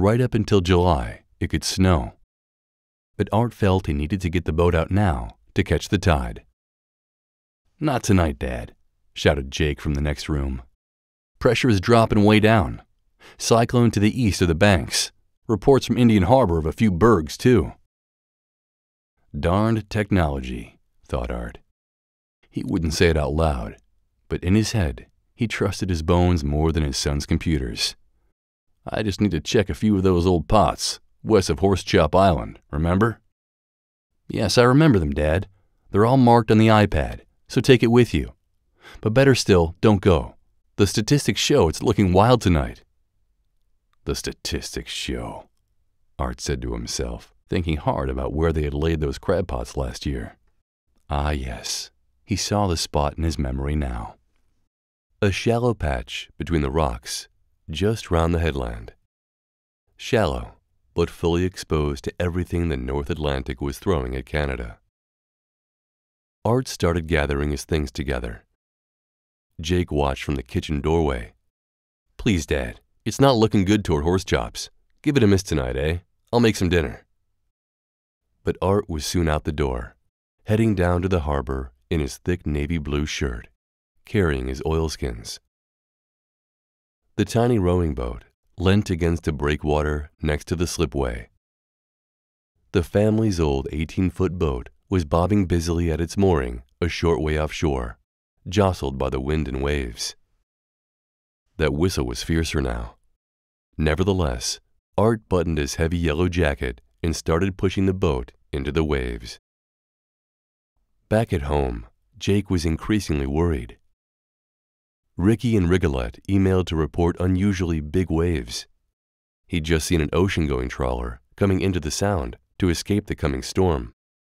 right up until July, it could snow. But Art felt he needed to get the boat out now to catch the tide. Not tonight, Dad, shouted Jake from the next room. Pressure is dropping way down. Cyclone to the east of the banks. Reports from Indian Harbor of a few bergs, too. Darned technology, thought Art. He wouldn't say it out loud, but in his head, he trusted his bones more than his son's computers. I just need to check a few of those old pots, west of Horsechop Island, remember? Yes, I remember them, Dad. They're all marked on the iPad, so take it with you. But better still, don't go. The statistics show it's looking wild tonight. The statistics show, Art said to himself, thinking hard about where they had laid those crab pots last year. Ah, yes, he saw the spot in his memory now. A shallow patch between the rocks just round the headland. Shallow, but fully exposed to everything the North Atlantic was throwing at Canada. Art started gathering his things together. Jake watched from the kitchen doorway. Please, Dad, it's not looking good toward horse chops. Give it a miss tonight, eh? I'll make some dinner. But Art was soon out the door, heading down to the harbor in his thick navy blue shirt, carrying his oilskins. The tiny rowing boat leant against a breakwater next to the slipway. The family's old 18-foot boat was bobbing busily at its mooring a short way offshore, jostled by the wind and waves. That whistle was fiercer now. Nevertheless, Art buttoned his heavy yellow jacket and started pushing the boat into the waves. Back at home, Jake was increasingly worried. Ricky and Rigolette emailed to report unusually big waves. He'd just seen an ocean-going trawler coming into the sound to escape the coming storm.